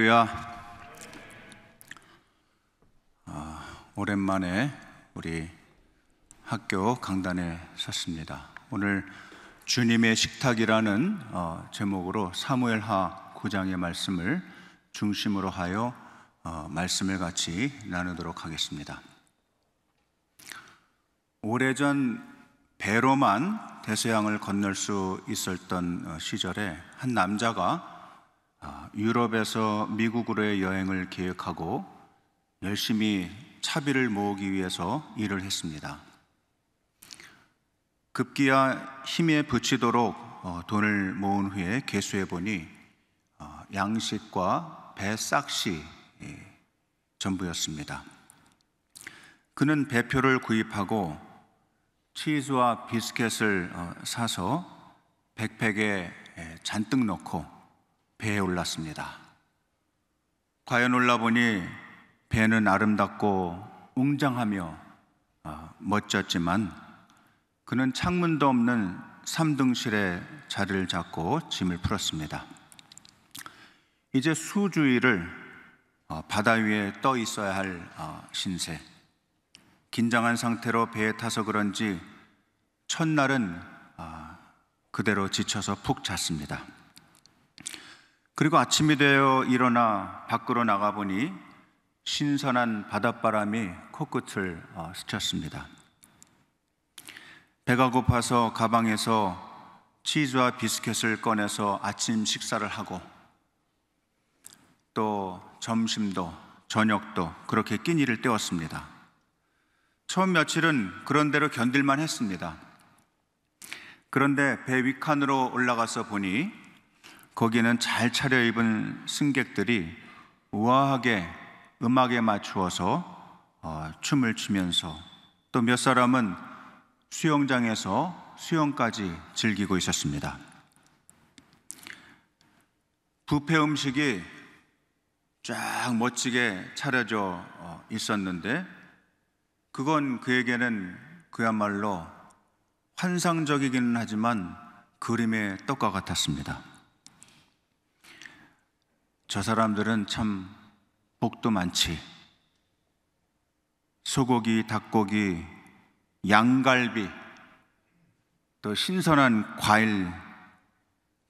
할렐루야. 아, 오랜만에 우리 학교 강단에 섰습니다. 오늘 주님의 식탁이라는 어, 제목으로 사무엘하 9장의 말씀을 중심으로 하여 어, 말씀을 같이 나누도록 하겠습니다. 오래전 배로만 대서양을 건널 수 있었던 어, 시절에 한 남자가 아, 유럽에서 미국으로의 여행을 계획하고 열심히 차비를 모으기 위해서 일을 했습니다. 급기야 힘에 붙이도록 어, 돈을 모은 후에 계수해 보니 어, 양식과 배 싹시 예, 전부였습니다. 그는 배표를 구입하고 치즈와 비스켓을 어, 사서 백팩에 잔뜩 넣고 배에 올랐습니다. 과연 올라보니 배는 아름답고 웅장하며 아, 멋졌지만 그는 창문도 없는 3등실에 자리를 잡고 짐을 풀었습니다. 이제 수주일을 아, 바다 위에 떠 있어야 할 아, 신세. 긴장한 상태로 배에 타서 그런지 첫날은 그대로 지쳐서 푹 잤습니다. 그리고 아침이 되어 일어나 밖으로 나가보니 신선한 바닷바람이 코끝을 어, 스쳤습니다. 배가 고파서 가방에서 치즈와 비스켓을 꺼내서 아침 식사를 하고 또 점심도 저녁도 그렇게 끼니를 때웠습니다. 처음 며칠은 그런대로 견딜만 했습니다. 그런데 배 위칸으로 올라가서 보니 거기는 잘 차려입은 승객들이 우아하게 음악에 맞추어서 어, 춤을 추면서 또 몇 사람은 수영장에서 수영까지 즐기고 있었습니다. 부페 음식이 쫙 멋지게 차려져 어, 있었는데 그건 그에게는 그야말로 환상적이기는 하지만 그림의 떡과 같았습니다. 저 사람들은 참 복도 많지. 소고기, 닭고기, 양갈비, 또 신선한 과일,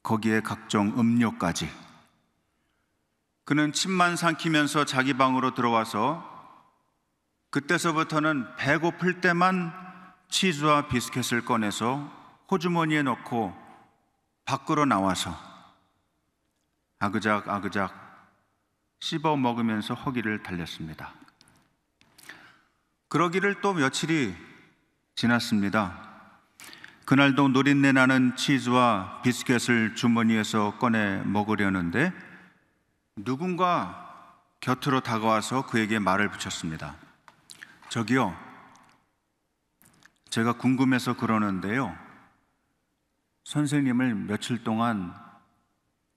거기에 각종 음료까지. 그는 침만 삼키면서 자기 방으로 들어와서 그때서부터는 배고플 때만 치즈와 비스켓을 꺼내서 호주머니에 넣고 밖으로 나와서 아그작 아그작 씹어 먹으면서 허기를 달렸습니다. 그러기를 또 며칠이 지났습니다. 그날도 노린내 나는 치즈와 비스켓을 주머니에서 꺼내 먹으려는데 누군가 곁으로 다가와서 그에게 말을 붙였습니다. 저기요, 제가 궁금해서 그러는데요. 선생님을 며칠 동안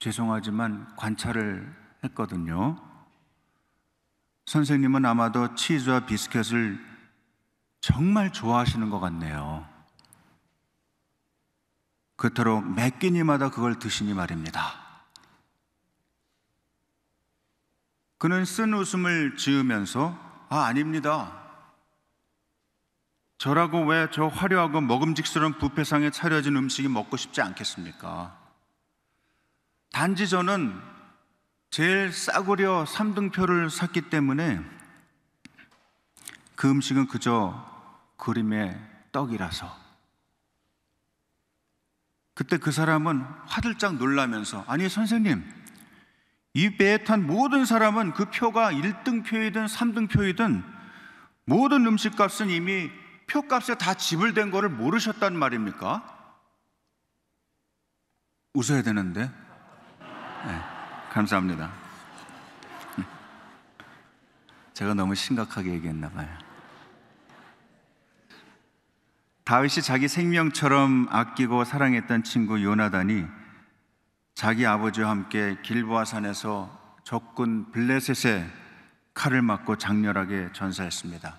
죄송하지만 관찰을 했거든요. 선생님은 아마도 치즈와 비스켓을 정말 좋아하시는 것 같네요. 그토록 매 끼니마다 그걸 드시니 말입니다. 그는 쓴 웃음을 지으면서 아, 아닙니다. 저라고 왜 저 화려하고 먹음직스러운 부페상에 차려진 음식이 먹고 싶지 않겠습니까? 단지 저는 제일 싸구려 3등표를 샀기 때문에 그 음식은 그저 그림의 떡이라서 그때 그 사람은 화들짝 놀라면서 아니 선생님 이 배에 탄 모든 사람은 그 표가 1등표이든 3등표이든 모든 음식값은 이미 표값에 다 지불된 거를 모르셨단 말입니까? 웃어야 되는데 네, 감사합니다. 제가 너무 심각하게 얘기했나 봐요. 다윗이 자기 생명처럼 아끼고 사랑했던 친구 요나단이 자기 아버지와 함께 길보아 산에서 적군 블레셋의 칼을 맞고 장렬하게 전사했습니다.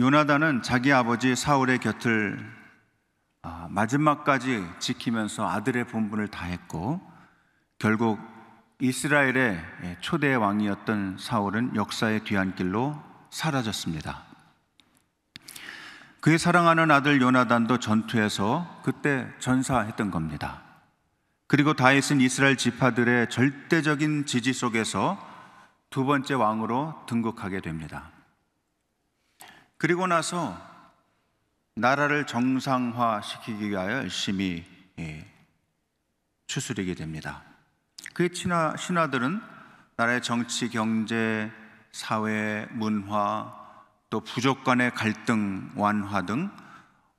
요나단은 자기 아버지 사울의 곁을 아, 마지막까지 지키면서 아들의 본분을 다했고 결국 이스라엘의 예, 초대 왕이었던 사울은 역사의 뒤안길로 사라졌습니다. 그의 사랑하는 아들 요나단도 전투에서 그때 전사했던 겁니다. 그리고 다윗은 이스라엘 지파들의 절대적인 지지 속에서 두 번째 왕으로 등극하게 됩니다. 그리고 나서 나라를 정상화시키기 위하여 열심히 예, 추스리게 됩니다. 그의 신하, 신하들은 나라의 정치, 경제, 사회, 문화, 또 부족 간의 갈등 완화 등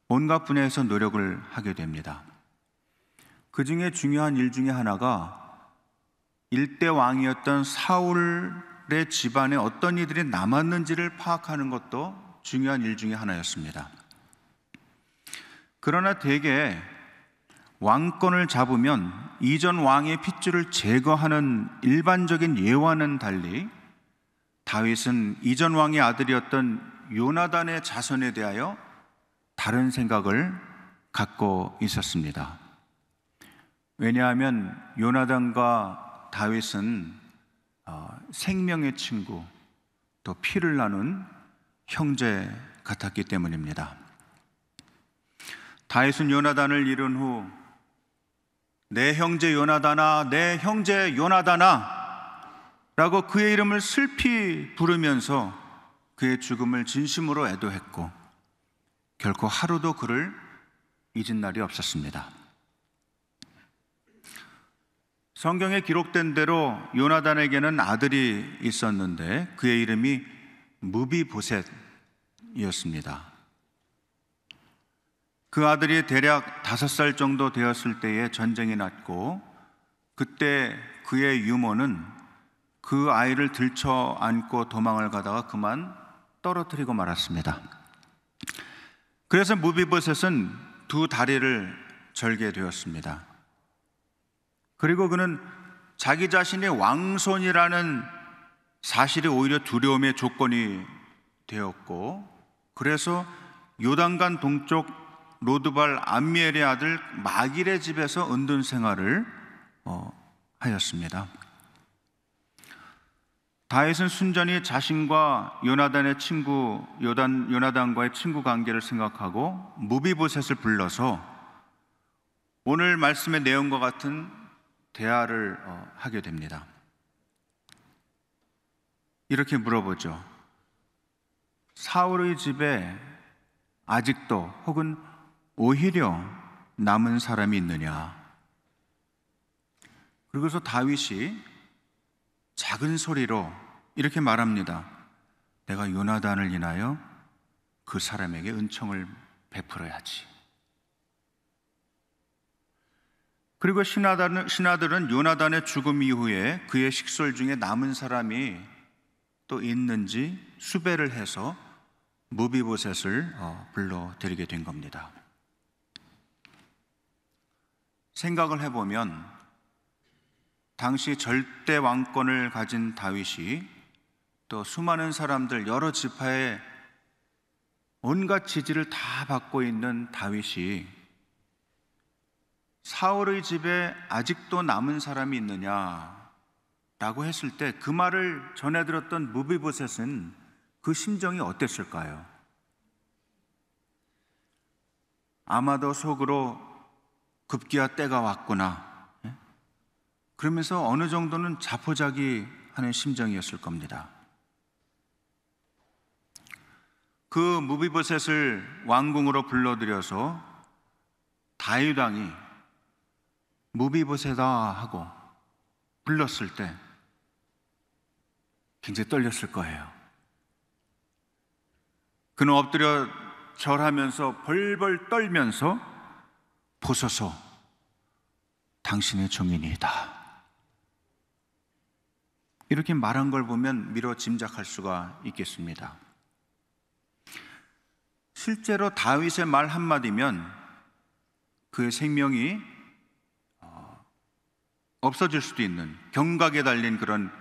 온갖 분야에서 노력을 하게 됩니다. 그 중에 중요한 일 중에 하나가 일대 왕이었던 사울의 집안에 어떤 이들이 남았는지를 파악하는 것도 중요한 일 중에 하나였습니다. 그러나 대개 왕권을 잡으면 이전 왕의 핏줄을 제거하는 일반적인 예와는 달리 다윗은 이전 왕의 아들이었던 요나단의 자손에 대하여 다른 생각을 갖고 있었습니다. 왜냐하면 요나단과 다윗은 어, 생명의 친구 또 피를 나눈 형제 같았기 때문입니다. 다윗은 요나단을 잃은 후내 형제 요나다나 내 형제 요나다나 라고 그의 이름을 슬피 부르면서 그의 죽음을 진심으로 애도했고 결코 하루도 그를 잊은 날이 없었습니다. 성경에 기록된 대로 요나단에게는 아들이 있었는데 그의 이름이 무비보셋이었습니다. 그 아들이 대략 다섯 살 정도 되었을 때에 전쟁이 났고 그때 그의 유모는 그 아이를 들쳐 안고 도망을 가다가 그만 떨어뜨리고 말았습니다. 그래서 무비보셋은 두 다리를 절개되었습니다. 그리고 그는 자기 자신의 왕손이라는 사실이 오히려 두려움의 조건이 되었고 그래서 요단간 동쪽 로드발 암미엘의 아들 마길의 집에서 은둔 생활을 어, 하였습니다. 다윗은 순전히 자신과 요나단의 친구 요단 요나단과의 친구 관계를 생각하고 무비보셋을 불러서 오늘 말씀의 내용과 같은 대화를 어, 하게 됩니다. 이렇게 물어보죠. 사울의 집에 아직도 혹은 오히려 남은 사람이 있느냐? 그러고서 다윗이 작은 소리로 이렇게 말합니다. 내가 요나단을 인하여 그 사람에게 은총을 베풀어야지. 그리고 신하단은, 신하들은 요나단의 죽음 이후에 그의 식솔 중에 남은 사람이 또 있는지 수배를 해서 무비보셋을 어, 불러들이게 된 겁니다. 생각을 해보면 당시 절대 왕권을 가진 다윗이 또 수많은 사람들 여러 지파의 온갖 지지를 다 받고 있는 다윗이 사울의 집에 아직도 남은 사람이 있느냐 라고 했을 때 그 말을 전해 들었던 무비보셋은 그 심정이 어땠을까요? 아마도 속으로 급기야 때가 왔구나. 예? 그러면서 어느 정도는 자포자기 하는 심정이었을 겁니다. 그 무비보셋을 왕궁으로 불러들여서 다윗 왕이 무비보셋아 하고 불렀을 때 굉장히 떨렸을 거예요. 그는 엎드려 절하면서 벌벌 떨면서 보소서 당신의 종인이다. 이렇게 말한 걸 보면 미뤄 짐작할 수가 있겠습니다. 실제로 다윗의 말 한마디면 그의 생명이 어, 없어질 수도 있는 경각에 달린 그런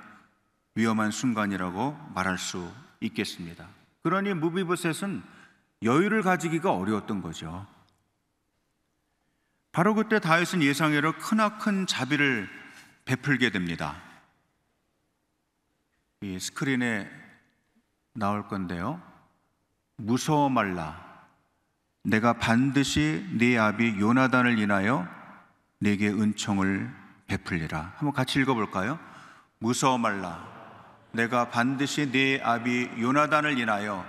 위험한 순간이라고 말할 수 있겠습니다. 그러니 무비보셋은 여유를 가지기가 어려웠던 거죠. 바로 그때 다윗은 예상외로 크나큰 자비를 베풀게 됩니다. 이 스크린에 나올 건데요. 무서워 말라. 내가 반드시 네 아비 요나단을 인하여 네게 은총을 베풀리라. 한번 같이 읽어볼까요? 무서워 말라. 내가 반드시 네 아비 요나단을 인하여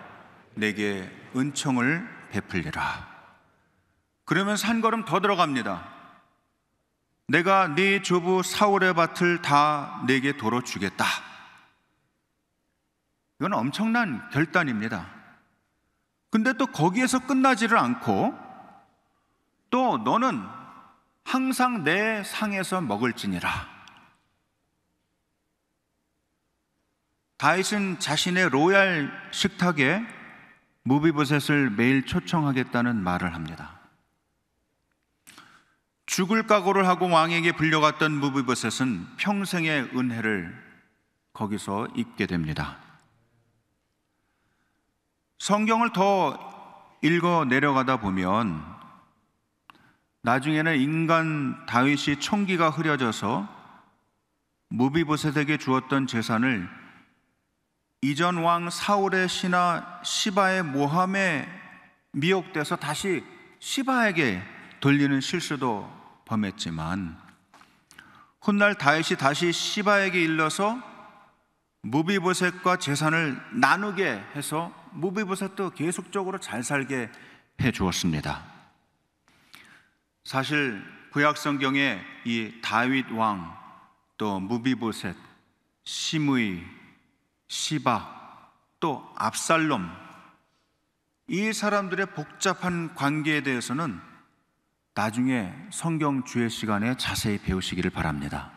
네게 은총을 베풀리라. 그러면산 걸음 더 들어갑니다. 내가 네 조부 사울의 밭을 다 내게 도로 주겠다. 이건 엄청난 결단입니다. 근데 또 거기에서 끝나지를 않고 또 너는 항상 내 상에서 먹을지니라. 다윗은 자신의 로얄 식탁에 무비보셋을 매일 초청하겠다는 말을 합니다. 죽을 각오를 하고 왕에게 불려갔던 무비버셋은 평생의 은혜를 거기서 입게 됩니다. 성경을 더 읽어 내려가다 보면 나중에는 인간 다윗이 총기가 흐려져서 무비보셋에게 주었던 재산을 이전 왕 사울의 신하 시바의 모함에 미혹돼서 다시 시바에게 돌리는 실수도 범했지만 훗날 다윗이 다시 시바에게 일러서 무비보셋과 재산을 나누게 해서 무비보셋도 계속적으로 잘 살게 해 주었습니다. 사실 구약 성경에 이 다윗 왕또 무비보셋, 시므이, 시바 또 압살롬 이 사람들의 복잡한 관계에 대해서는 나중에 성경 주의 시간에 자세히 배우시기를 바랍니다.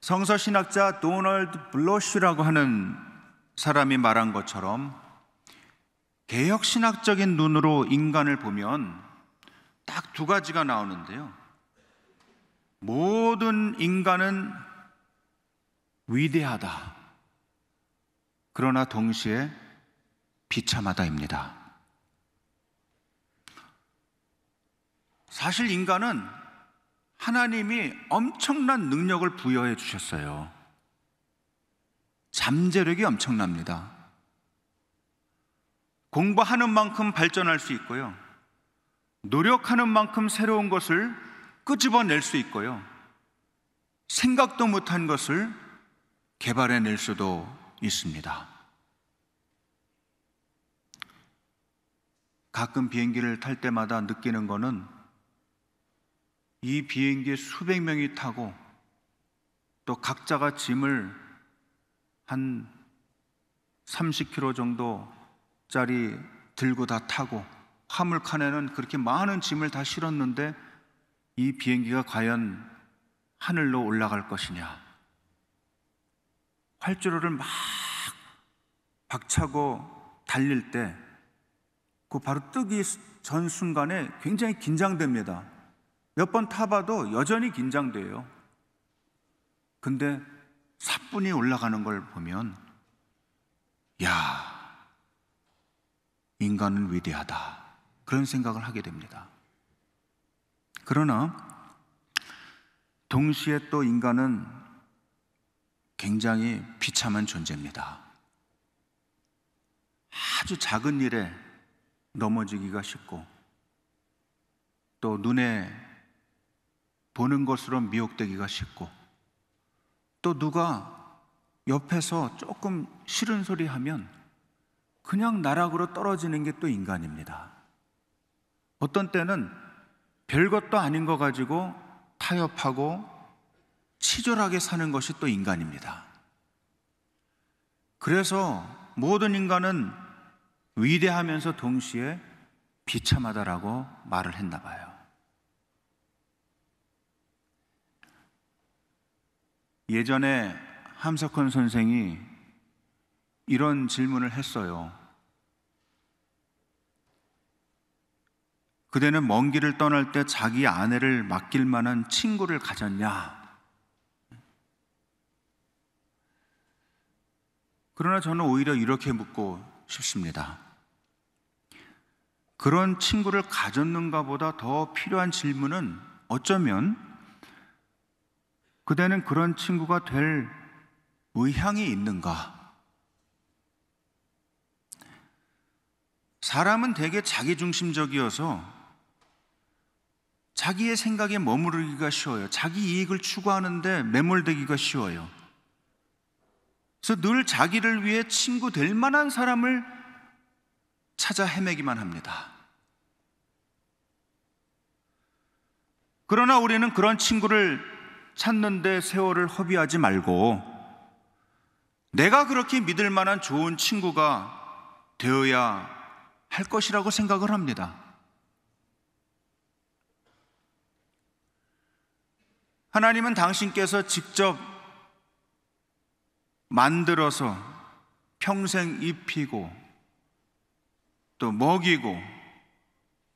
성서 신학자 도널드 블러쉬라고 하는 사람이 말한 것처럼 개혁 신학적인 눈으로 인간을 보면 딱 두 가지가 나오는데요. 모든 인간은 위대하다. 그러나 동시에 비참하다입니다. 사실 인간은 하나님이 엄청난 능력을 부여해 주셨어요. 잠재력이 엄청납니다. 공부하는 만큼 발전할 수 있고요. 노력하는 만큼 새로운 것을 끄집어낼 수 있고요. 생각도 못한 것을 개발해낼 수도 있습니다. 가끔 비행기를 탈 때마다 느끼는 것은 이 비행기에 수백 명이 타고 또 각자가 짐을 한 30km 정도짜리 들고 다 타고 화물칸에는 그렇게 많은 짐을 다 실었는데 이 비행기가 과연 하늘로 올라갈 것이냐. 활주로를 막 박차고 달릴 때 그 바로 뜨기 전 순간에 굉장히 긴장됩니다. 몇번 타봐도 여전히 긴장돼요. 근데 사뿐히 올라가는 걸 보면, 야, 인간은 위대하다. 그런 생각을 하게 됩니다. 그러나, 동시에 또 인간은 굉장히 비참한 존재입니다. 아주 작은 일에 넘어지기가 쉽고, 또 눈에 보는 것으로 미혹되기가 쉽고 또 누가 옆에서 조금 싫은 소리 하면 그냥 나락으로 떨어지는 게 또 인간입니다. 어떤 때는 별것도 아닌 거 가지고 타협하고 치졸하게 사는 것이 또 인간입니다. 그래서 모든 인간은 위대하면서 동시에 비참하다라고 말을 했나 봐요. 예전에 함석헌 선생이 이런 질문을 했어요. 그대는 먼 길을 떠날 때 자기 아내를 맡길 만한 친구를 가졌냐? 그러나 저는 오히려 이렇게 묻고 싶습니다. 그런 친구를 가졌는가 보다 더 필요한 질문은 어쩌면 그대는 그런 친구가 될 의향이 있는가? 사람은 대개 자기중심적이어서 자기의 생각에 머무르기가 쉬워요. 자기 이익을 추구하는데 매몰되기가 쉬워요. 그래서 늘 자기를 위해 친구 될 만한 사람을 찾아 헤매기만 합니다. 그러나 우리는 그런 친구를 찾는데 세월을 허비하지 말고 내가 그렇게 믿을 만한 좋은 친구가 되어야 할 것이라고 생각을 합니다. 하나님은 당신께서 직접 만들어서 평생 입히고 또 먹이고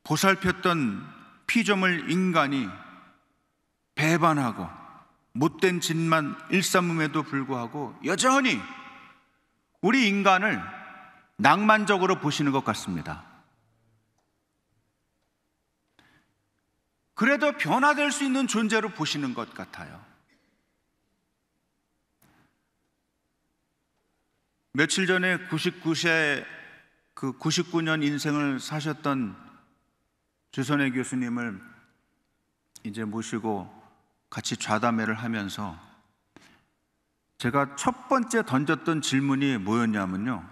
보살폈던 피조물 인간이 배반하고 못된 짓만 일삼음에도 불구하고 여전히 우리 인간을 낭만적으로 보시는 것 같습니다. 그래도 변화될 수 있는 존재로 보시는 것 같아요. 며칠 전에 99세 그 99년 인생을 사셨던 주선혜 교수님을 이제 모시고 같이 좌담회를 하면서 제가 첫 번째 던졌던 질문이 뭐였냐면요.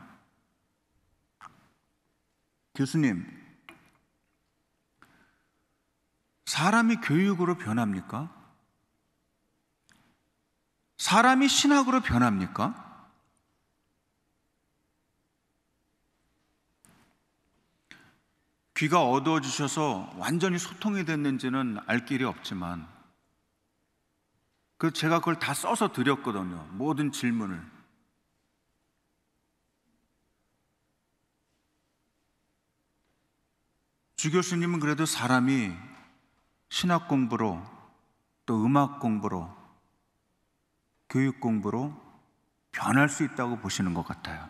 교수님, 사람이 교육으로 변합니까? 사람이 신학으로 변합니까? 귀가 어두워지셔서 완전히 소통이 됐는지는 알 길이 없지만 그 제가 그걸 다 써서 드렸거든요. 모든 질문을. 주 교수님은 그래도 사람이 신학 공부로 또 음악 공부로 교육 공부로 변할 수 있다고 보시는 것 같아요.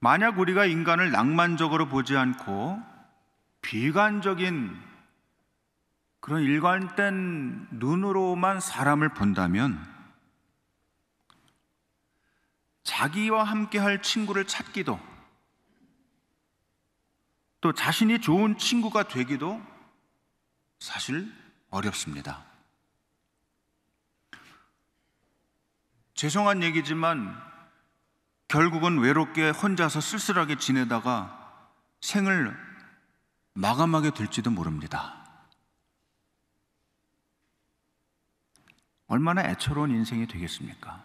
만약 우리가 인간을 낭만적으로 보지 않고 비관적인 그런 일관된 눈으로만 사람을 본다면 자기와 함께 할 친구를 찾기도 또 자신이 좋은 친구가 되기도 사실 어렵습니다. 죄송한 얘기지만 결국은 외롭게 혼자서 쓸쓸하게 지내다가 생을 마감하게 될지도 모릅니다. 얼마나 애처로운 인생이 되겠습니까?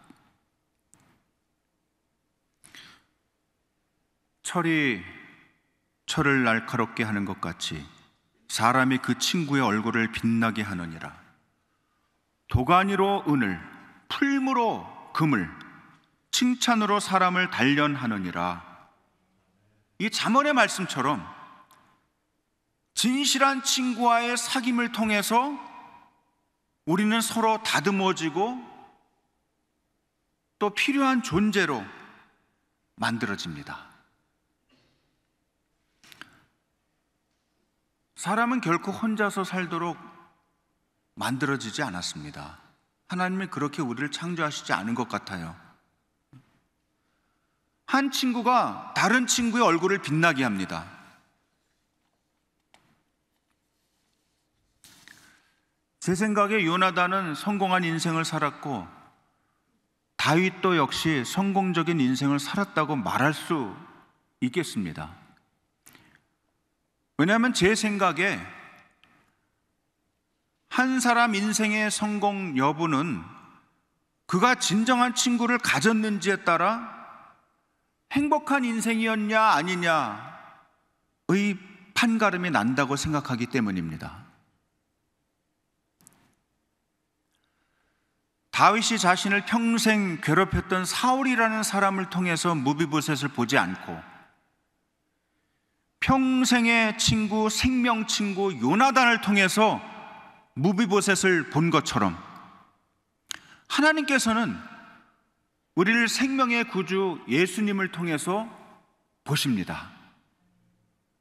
철이 철을 날카롭게 하는 것 같이 사람이 그 친구의 얼굴을 빛나게 하느니라. 도가니로 은을, 풀무로 금을, 칭찬으로 사람을 단련하느니라. 이 자문의 말씀처럼 진실한 친구와의 사귐을 통해서 우리는 서로 다듬어지고 또 필요한 존재로 만들어집니다. 사람은 결코 혼자서 살도록 만들어지지 않았습니다. 하나님이 그렇게 우리를 창조하시지 않은 것 같아요. 한 친구가 다른 친구의 얼굴을 빛나게 합니다. 제 생각에 요나단은 성공한 인생을 살았고 다윗도 역시 성공적인 인생을 살았다고 말할 수 있겠습니다. 왜냐하면 제 생각에 한 사람 인생의 성공 여부는 그가 진정한 친구를 가졌는지에 따라 행복한 인생이었냐 아니냐의 판가름이 난다고 생각하기 때문입니다. 다윗이 자신을 평생 괴롭혔던 사울이라는 사람을 통해서 무비보셋을 보지 않고 평생의 친구, 생명 친구 요나단을 통해서 무비보셋을 본 것처럼 하나님께서는 우리를 생명의 구주 예수님을 통해서 보십니다.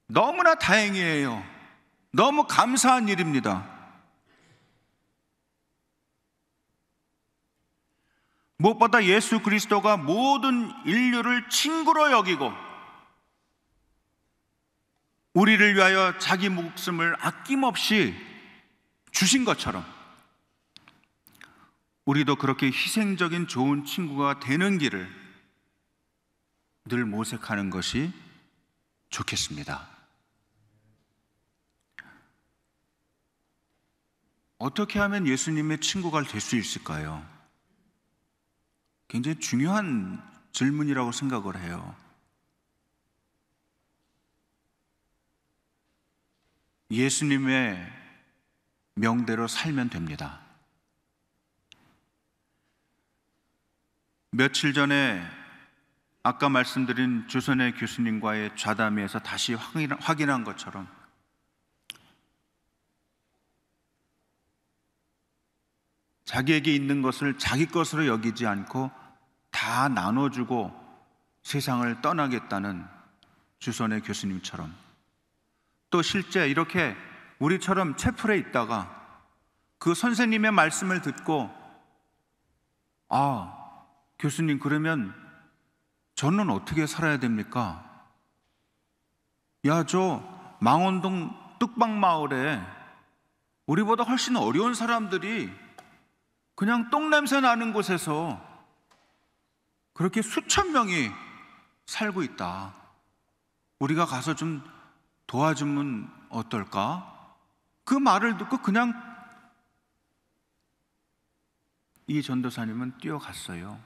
너무나 다행이에요. 너무 감사한 일입니다. 무엇보다 예수 그리스도가 모든 인류를 친구로 여기고 우리를 위하여 자기 목숨을 아낌없이 주신 것처럼 우리도 그렇게 희생적인 좋은 친구가 되는 길을 늘 모색하는 것이 좋겠습니다. 어떻게 하면 예수님의 친구가 될 수 있을까요? 굉장히 중요한 질문이라고 생각을 해요. 예수님의 명대로 살면 됩니다. 며칠 전에 아까 말씀드린 조선의 교수님과의 좌담회에서 다시 확인한 것처럼 자기에게 있는 것을 자기 것으로 여기지 않고 다 나눠주고 세상을 떠나겠다는 주선의 교수님처럼 또 실제 이렇게 우리처럼 채플에 있다가 그 선생님의 말씀을 듣고 아, 교수님 그러면 저는 어떻게 살아야 됩니까? 야, 저 망원동 뚝방 마을에 우리보다 훨씬 어려운 사람들이 그냥 똥냄새 나는 곳에서 그렇게 수천 명이 살고 있다. 우리가 가서 좀 도와주면 어떨까? 그 말을 듣고 그냥 이 전도사님은 뛰어갔어요.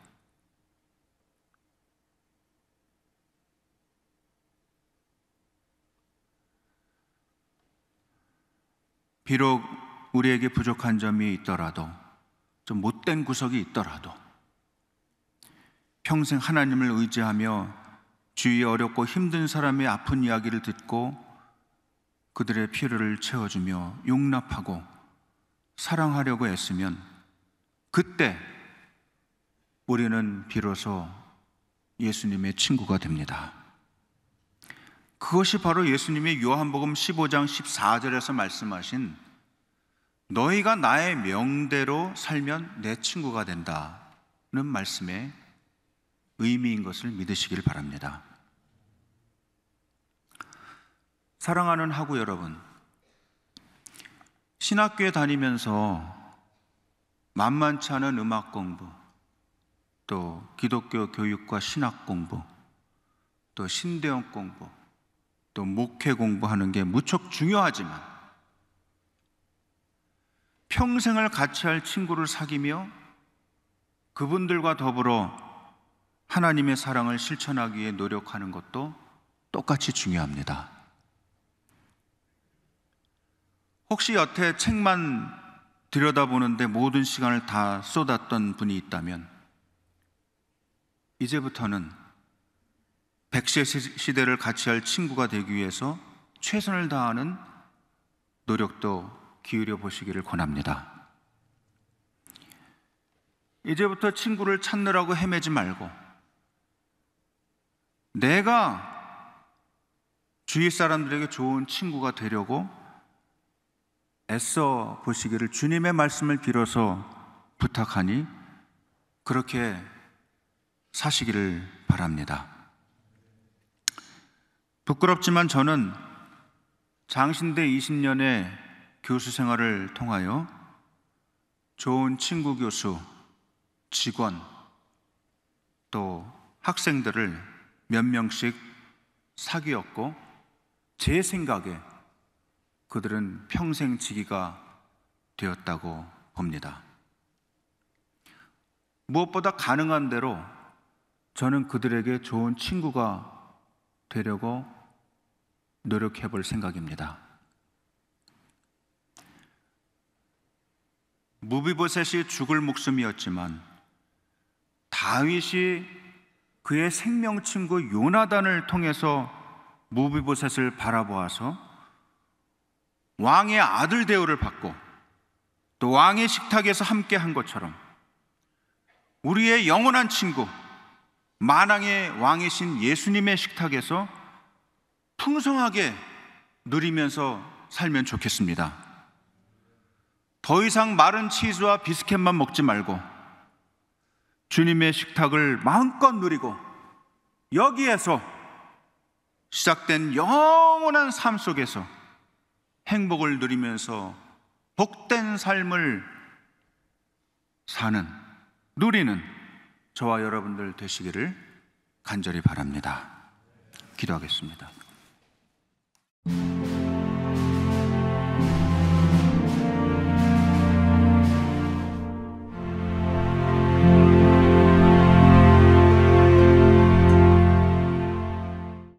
비록 우리에게 부족한 점이 있더라도 또 못된 구석이 있더라도 평생 하나님을 의지하며 주위 어렵고 힘든 사람의 아픈 이야기를 듣고 그들의 피로를 채워주며 용납하고 사랑하려고 애쓰면 그때 우리는 비로소 예수님의 친구가 됩니다. 그것이 바로 예수님의 요한복음 15장 14절에서 말씀하신 너희가 나의 명대로 살면 내 친구가 된다는 말씀의 의미인 것을 믿으시길 바랍니다. 사랑하는 하구 여러분, 신학교에 다니면서 만만치 않은 음악 공부, 또 기독교 교육과 신학 공부, 또 신대원 공부, 또 목회 공부하는 게 무척 중요하지만 평생을 같이 할 친구를 사귀며 그분들과 더불어 하나님의 사랑을 실천하기 위해 노력하는 것도 똑같이 중요합니다. 혹시 여태 책만 들여다보는데 모든 시간을 다 쏟았던 분이 있다면 이제부터는 백세 시대를 같이 할 친구가 되기 위해서 최선을 다하는 노력도 기울여 보시기를 권합니다. 이제부터 친구를 찾느라고 헤매지 말고 내가 주위 사람들에게 좋은 친구가 되려고 애써 보시기를 주님의 말씀을 빌어서 부탁하니 그렇게 사시기를 바랍니다. 부끄럽지만 저는 장신대 20년에 교수 생활을 통하여 좋은 친구 교수, 직원, 또 학생들을 몇 명씩 사귀었고 제 생각에 그들은 평생 지기가 되었다고 봅니다. 무엇보다 가능한 대로 저는 그들에게 좋은 친구가 되려고 노력해 볼 생각입니다. 무비보셋이 죽을 목숨이었지만 다윗이 그의 생명 친구 요나단을 통해서 무비보셋을 바라보아서 왕의 아들 대우를 받고 또 왕의 식탁에서 함께 한 것처럼 우리의 영원한 친구 만왕의 왕이신 예수님의 식탁에서 풍성하게 누리면서 살면 좋겠습니다. 더 이상 마른 치즈와 비스켓만 먹지 말고 주님의 식탁을 마음껏 누리고 여기에서 시작된 영원한 삶 속에서 행복을 누리면서 복된 삶을 사는, 누리는 저와 여러분들 되시기를 간절히 바랍니다. 기도하겠습니다.